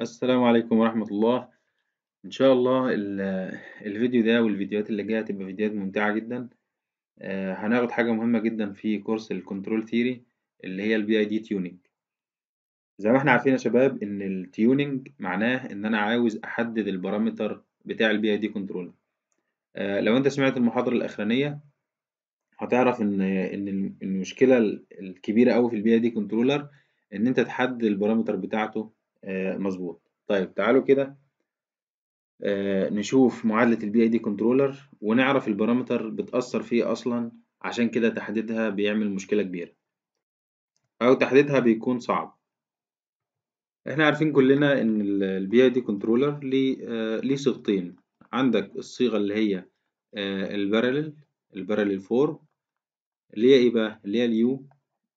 السلام عليكم ورحمة الله إن شاء الله الفيديو ده والفيديوهات اللي جاية هتبقى فيديوهات ممتعة جدا آه، هناخد حاجة مهمة جدا في كورس الكنترول ثيري اللي هي البي اي دي تيوننج زي ما احنا عارفين يا شباب إن التيوننج معناه إن أنا عاوز أحدد البارامتر بتاع البي اي دي كنترولر لو أنت سمعت المحاضرة الأخرانية هتعرف إن إن المشكلة الكبيرة أوي في البي اي دي كنترولر إن أنت تحدد البارامتر بتاعته آه، مظبوط طيب تعالوا كده آه، نشوف معادلة البي اي دي كنترولر ونعرف البارامتر بتأثر فيه أصلا عشان كده تحديدها بيعمل مشكلة كبيرة أو تحديدها بيكون صعب احنا عارفين كلنا ان البي اي دي كنترولر ليه صيغتين عندك الصيغة اللي هي البارلل البارلل فور اللي هي ايه بقى اللي هي اليو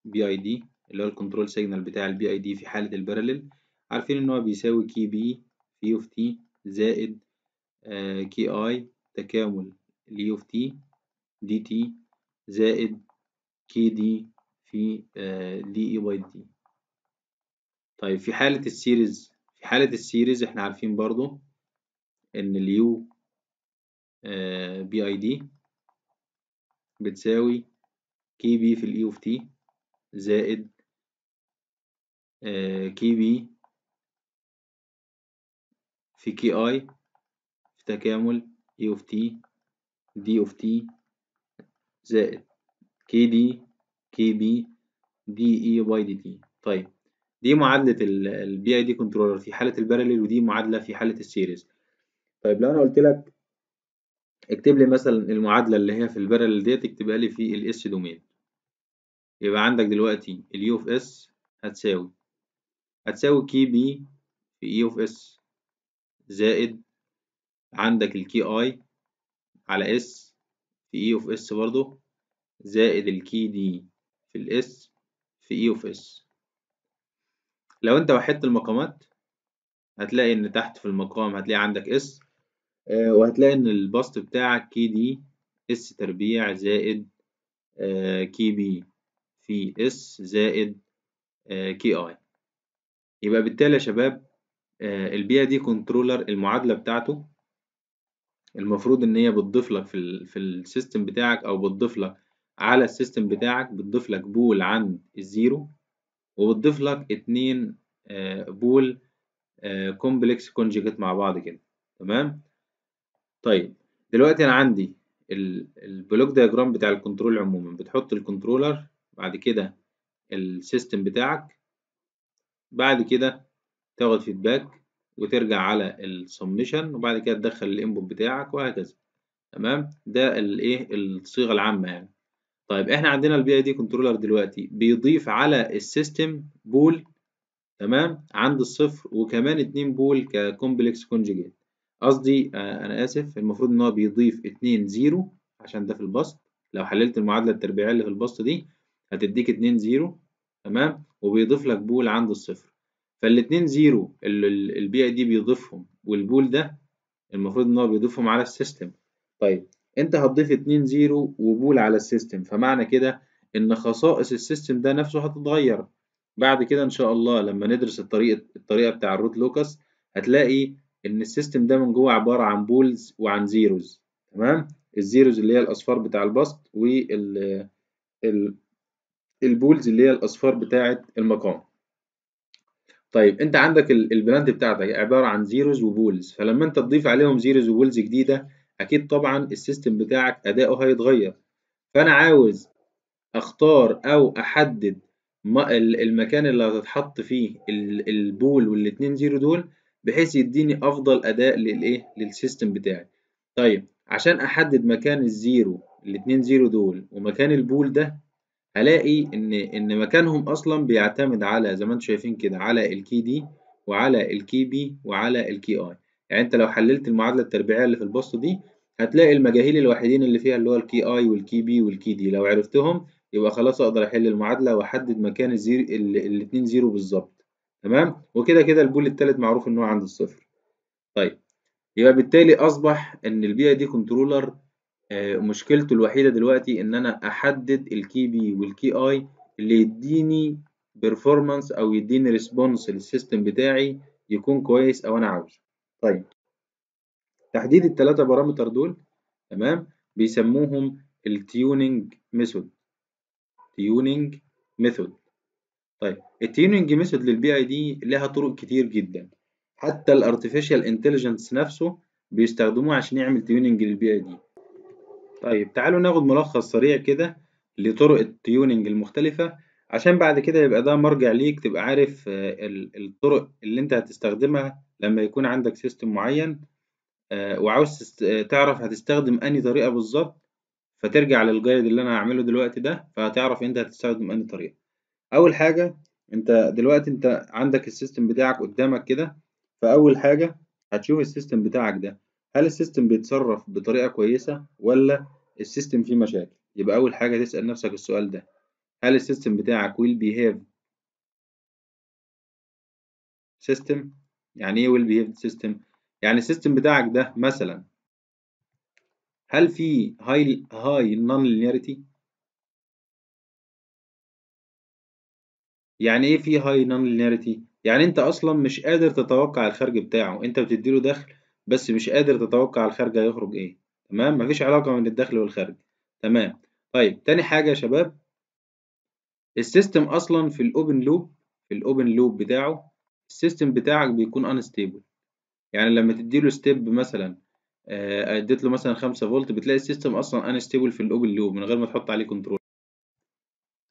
بي اي دي اللي هو الكنترول سيجنال بتاع البي اي دي في حالة البارلل عارفين إن هو بيساوي آه، كي بي في أوف تي زائد كي أي تكامل لي أوف تي دي تي زائد كي دي في دي إي باي دي طيب في حالة السيريز في حالة السيريز إحنا عارفين برضو إن اليو بي أي دي بتساوي كي بي في الإي أوف تي زائد كي آه، بي في كي اي في تكامل اي اوف تي دي اوف تي زائد كي دي كي بي دي اي باي دي تي طيب دي معادلة البي اي دي كنترولر في حالة البارلل ودي معادلة في حالة السيريز طيب لو انا قلت لك اكتب لي مثلا المعادلة اللي هي في البارلل ديت اكتبها لي في الاس دومين يبقى عندك دلوقتي اليو اوف اس هتساوي هتساوي كي بي في اي اوف اس زائد عندك الكي اي على اس في اي اوف اس برضه زائد الكي دي في الاس في اي اوف اس لو انت وحدت المقامات هتلاقي ان تحت في المقام هتلاقي عندك اس آه، وهتلاقي ان البسط بتاعك كي دي اس تربيع زائد كي آه، بي في اس زائد كي آه، اي يبقى بالتالي يا شباب آه، البيئة دي كنترولر المعادلة بتاعته المفروض ان هي بتضيف لك في في السيستم بتاعك او بتضيف لك على السيستم بتاعك بتضيف لك بول عند الزيرو وبتضيف لك اتنين بول كومبلكس كونجيكت مع بعض كده تمام طيب دلوقتي انا عندي البلوك دياجرام بتاع الكنترول عموما بتحط الكنترولر بعد كده السيستم بتاعك بعد كده تاخد فيدباك وترجع على السمشن وبعد كده تدخل الانبوت بتاعك وهكذا تمام ده الايه الصيغه العامه يعني طيب احنا عندنا البي اي دي كنترولر دلوقتي بيضيف على السيستم بول تمام عند الصفر وكمان اتنين بول ككومبلكس كونجيجيت قصدي آه انا اسف المفروض ان هو بيضيف اتنين زيرو عشان ده في البسط لو حللت المعادله التربيعيه اللي في البسط دي هتديك اتنين زيرو تمام وبيضيف لك بول عند الصفر فالاتنين زيرو البي اي دي بيضيفهم والبول ده المفروض ان هو بيضيفهم على السيستم طيب انت هتضيف اتنين زيرو وبول على السيستم فمعنى كده ان خصائص السيستم ده نفسه هتتغير بعد كده ان شاء الله لما ندرس الطريقه الطريقه بتاع الروت لوكس هتلاقي ان السيستم ده من جوه عباره عن بولز وعن زيروز تمام الزيروز اللي هي الاصفار بتاع البسط وال البولز اللي هي الاصفار بتاعه المقام طيب انت عندك البراند بتاعتك عباره عن زيروز وبولز فلما انت تضيف عليهم زيروز وبولز جديده اكيد طبعا السيستم بتاعك اداؤه هيتغير فانا عاوز اختار او احدد المكان اللي هتتحط فيه البول والاتنين زيرو دول بحيث يديني افضل اداء للايه للسيستم بتاعي طيب عشان احدد مكان الزيرو الاتنين زيرو دول ومكان البول ده هلاقي ان ان مكانهم اصلا بيعتمد على زي ما انتم شايفين كده على الكي دي وعلى الكي بي وعلى الكي اي يعني انت لو حللت المعادله التربيعيه اللي في البسط دي هتلاقي المجاهيل الوحيدين اللي فيها اللي هو الكي اي والكي بي والكي دي لو عرفتهم يبقى خلاص اقدر احل المعادله واحدد مكان الزير الاثنين زيرو بالظبط تمام وكده كده البول الثالث معروف ان هو عند الصفر طيب يبقى بالتالي اصبح ان البي اي دي كنترولر آه، مشكلته الوحيدة دلوقتي إن أنا أحدد الكي بي والكي أي اللي يديني بيرفورمانس أو يديني ريسبونس للسيستم بتاعي يكون كويس أو أنا عاوزه. طيب تحديد التلاتة بارامتر دول تمام بيسموهم التيوننج ميثود تيوننج ميثود طيب التيوننج ميثود للبي اي دي لها طرق كتير جدا حتى الارتفيشال انتليجنس نفسه بيستخدموه عشان يعمل تيوننج للبي اي دي طيب تعالوا ناخد ملخص سريع كده لطرق التيوننج المختلفة عشان بعد كده يبقى ده مرجع ليك تبقى عارف آه، الطرق اللي انت هتستخدمها لما يكون عندك سيستم معين آه، وعاوز آه، تعرف هتستخدم أنهي طريقة بالظبط فترجع للجايد اللي أنا هعمله دلوقتي ده فهتعرف انت هتستخدم أنهي طريقة أول حاجة انت دلوقتي انت عندك السيستم بتاعك قدامك كده فأول حاجة هتشوف السيستم بتاعك ده هل السيستم بيتصرف بطريقة كويسة ولا السيستم فيه مشاكل يبقى أول حاجة تسأل نفسك السؤال ده هل السيستم بتاعك will behave system يعني ايه will behave system يعني السيستم بتاعك ده مثلا هل في هاي هاي نون لينيريتي يعني ايه في هاي نون لينيريتي يعني انت اصلا مش قادر تتوقع الخرج بتاعه انت بتديله دخل بس مش قادر تتوقع الخارج هيخرج ايه تمام مفيش علاقة بين الدخل والخارج تمام طيب تاني حاجة يا شباب السيستم اصلا في الاوبن لوب في الاوبن لوب بتاعه السيستم بتاعك بيكون انستيبل يعني لما تديله ستيب مثلا آه، اديت له مثلا 5 فولت بتلاقي السيستم اصلا انستيبل في الاوبن لوب من غير ما تحط عليه كنترول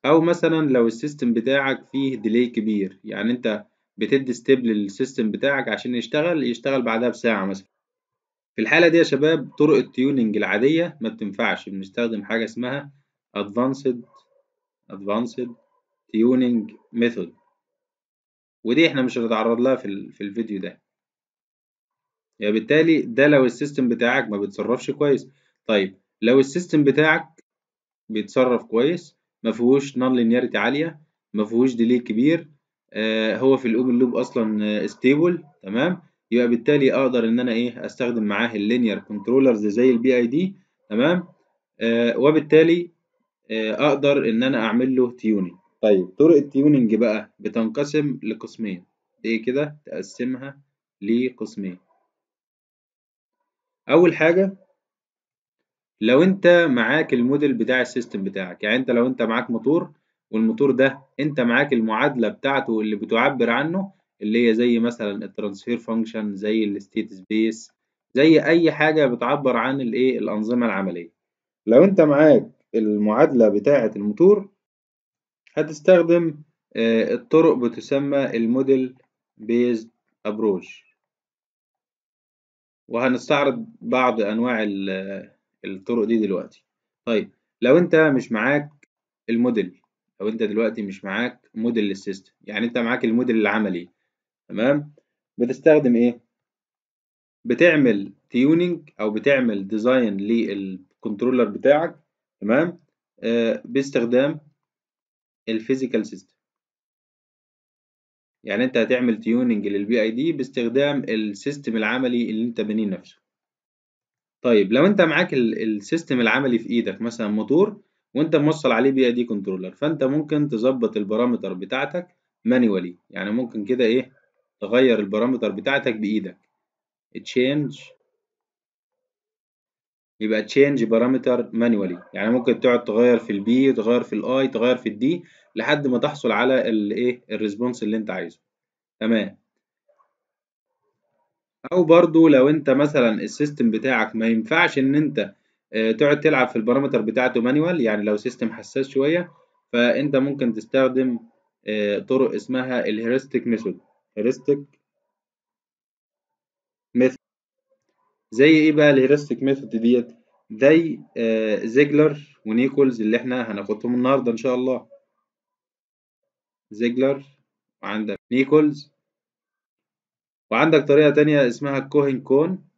او مثلا لو السيستم بتاعك فيه ديلي كبير يعني انت بتدي ستيب للسيستم بتاعك عشان يشتغل يشتغل بعدها بساعة مثلا في الحالة دي يا شباب طرق التيوننج العادية ما بتنفعش بنستخدم حاجة اسمها Advanced Advanced Tuning Method ودي احنا مش هنتعرض لها في, في الفيديو ده يعني بالتالي ده لو السيستم بتاعك ما بيتصرفش كويس طيب لو السيستم بتاعك بيتصرف كويس ما فيهوش نون لينيرتي عالية ما فيهوش ديلي كبير آه، هو في الاوبن لوب اصلا ستيبل آه، تمام يبقى بالتالي اقدر ان انا ايه استخدم معاه اللينير كنترولرز زي البي اي دي تمام آه، وبالتالي اقدر ان انا اعمل له تيوننج طيب طرق التيوننج بقى بتنقسم لقسمين ايه كده تقسمها لقسمين اول حاجه لو انت معاك الموديل بتاع السيستم بتاعك يعني انت لو انت معاك موتور والموتور ده انت معاك المعادله بتاعته اللي بتعبر عنه اللي هي زي مثلا الترانسفير فانكشن زي الستيت سبيس زي اي حاجه بتعبر عن الايه الانظمه العمليه لو انت معاك المعادله بتاعه الموتور هتستخدم آه، الطرق بتسمى الموديل بيزد ابروش وهنستعرض بعض انواع آه، الطرق دي دلوقتي طيب لو انت مش معاك الموديل لو انت دلوقتي مش معاك موديل للسيستم يعني انت معاك الموديل العملي تمام بتستخدم ايه بتعمل تيونينج او بتعمل ديزاين للكنترولر بتاعك تمام آه باستخدام الفيزيكال سيستم يعني انت هتعمل تيونينج للبي اي دي باستخدام السيستم العملي اللي انت بنيه نفسه طيب لو انت معاك السيستم العملي في ايدك مثلا موتور وانت موصل عليه بي دي كنترولر فانت ممكن تظبط البارامتر بتاعتك مانيوالي يعني ممكن كده ايه تغير البارامتر بتاعتك بايدك تشينج يبقى تشينج بارامتر مانيوالي يعني ممكن تقعد تغير في البي وتغير في الاي تغير في الدي لحد ما تحصل على الايه الريسبونس اللي انت عايزه تمام او برضو لو انت مثلا السيستم بتاعك ما ينفعش ان انت آه، تقعد تلعب في البارامتر بتاعته مانوال يعني لو سيستم حساس شوية فأنت ممكن تستخدم آه، طرق اسمها الهيرستيك ميثود هيرستيك ميثود زي ايه بقى الهيرستيك ميثود ديت زي زيجلر آه، ونيكولز اللي احنا هناخدهم النهارده ان شاء الله زيجلر وعندك نيكولز وعندك طريقة تانية اسمها كوهين كون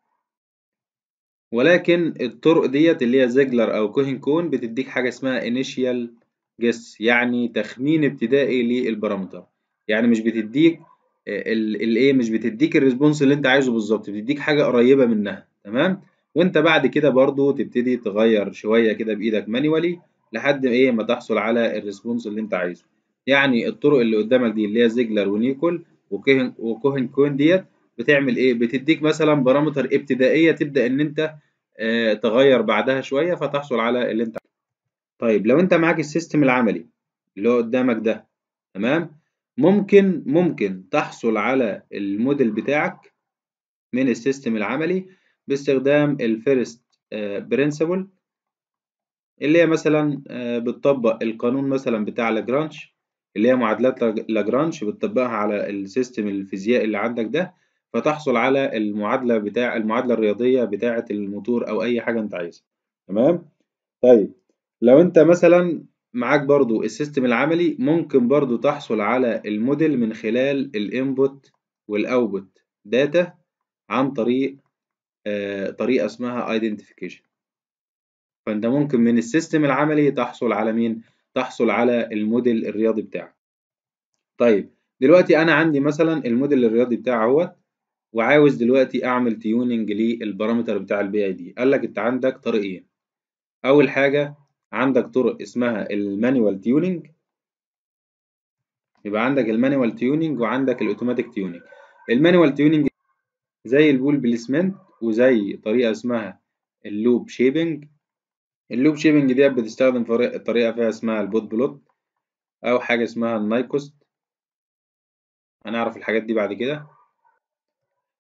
ولكن الطرق ديت اللي هي زيجلر أو كوهين كون بتديك حاجة اسمها انيشال جس يعني تخمين ابتدائي للبارامتر يعني مش بتديك آه، الايه مش بتديك الريسبونس اللي انت عايزه بالظبط بتديك حاجه قريبه منها تمام وانت بعد كده برضو تبتدي تغير شويه كده بايدك مانيوالي لحد ايه ما تحصل على الريسبونس اللي انت عايزه يعني الطرق اللي قدامك دي اللي هي زيجلر ونيكول وكوهين وكوهن كون ديت بتعمل ايه بتديك مثلا بارامتر ابتدائيه تبدا ان انت آه، تغير بعدها شويه فتحصل على اللي انت طيب لو انت معاك السيستم العملي اللي هو قدامك ده تمام ممكن ممكن تحصل على الموديل بتاعك من السيستم العملي باستخدام الفيرست برنسبل آه، اللي هي مثلا آه، بتطبق القانون مثلا بتاع لاجرانش اللي هي معادلات لاجرانش بتطبقها على السيستم الفيزيائي اللي عندك ده فتحصل على المعادلة بتاع المعادلة الرياضية بتاعة الموتور أو أي حاجة أنت عايزها تمام طيب لو أنت مثلا معاك برضو السيستم العملي ممكن برضو تحصل على الموديل من خلال الانبوت والاوتبوت داتا عن طريق آه طريقة اسمها ايدنتيفيكيشن فانت ممكن من السيستم العملي تحصل على مين تحصل على الموديل الرياضي بتاعك طيب دلوقتي انا عندي مثلا الموديل الرياضي بتاعي اهوت وعاوز دلوقتي اعمل تيوننج للبارامتر بتاع البي اي دي قال لك انت عندك طريقين إيه؟ اول حاجه عندك طرق اسمها المانيوال تيوننج يبقى عندك المانيوال تيوننج وعندك الاوتوماتيك تيوننج المانيوال تيوننج زي البول بليسمنت وزي طريقه اسمها اللوب شيبنج اللوب شيبنج ديت بتستخدم طريقه فيها اسمها البوت بلوت او حاجه اسمها النايكوست هنعرف الحاجات دي بعد كده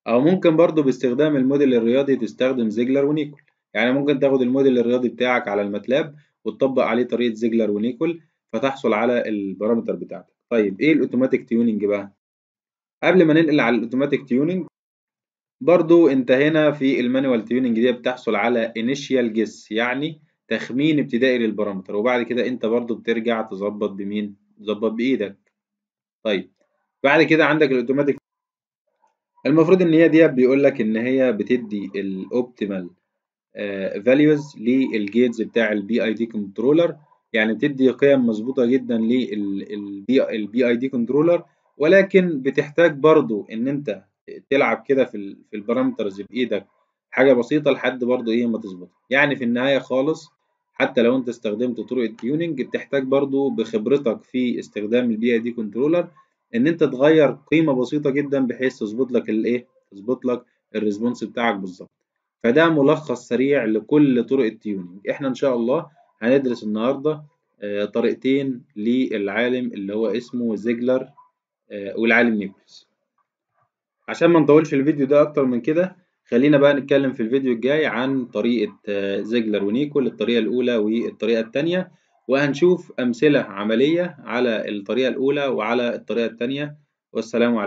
أو ممكن برضو باستخدام الموديل الرياضي تستخدم زيجلر ونيكول يعني ممكن تاخد الموديل الرياضي بتاعك على الماتلاب وتطبق عليه طريقة زيجلر ونيكول فتحصل على البارامتر بتاعتك طيب إيه الأوتوماتيك تيوننج بقى؟ قبل ما ننقل على الأوتوماتيك تيوننج برضو انت هنا في المانوال تيوننج دي بتحصل على انيشيال جيس يعني تخمين ابتدائي للبارامتر وبعد كده انت برضو بترجع تظبط بمين تظبط بايدك طيب بعد كده عندك الاوتوماتيك المفروض ان هي دي بيقول لك ان هي بتدي الاوبتيمال فاليوز للجيتس بتاع البي اي دي كنترولر يعني بتدي قيم مظبوطه جدا للبي اي دي كنترولر ولكن بتحتاج برضو ان انت تلعب كده في في البارامترز بايدك حاجه بسيطه لحد برضو ايه ما تظبط يعني في النهايه خالص حتى لو انت استخدمت طرق التيوننج بتحتاج برضو بخبرتك في استخدام البي اي دي كنترولر ان انت تغير قيمه بسيطه جدا بحيث تظبط لك الايه تظبط لك الريسبونس بتاعك بالظبط فده ملخص سريع لكل طرق التيونينج احنا ان شاء الله هندرس النهارده آه، طريقتين للعالم اللي هو اسمه زيجلر آه، والعالم نيكولس عشان ما نطولش الفيديو ده اكتر من كده خلينا بقى نتكلم في الفيديو الجاي عن طريقه آه، زيجلر ونيكول الطريقه الاولى والطريقه الثانيه وهنشوف أمثلة عملية على الطريقة الأولى وعلى الطريقة الثانية والسلام عليكم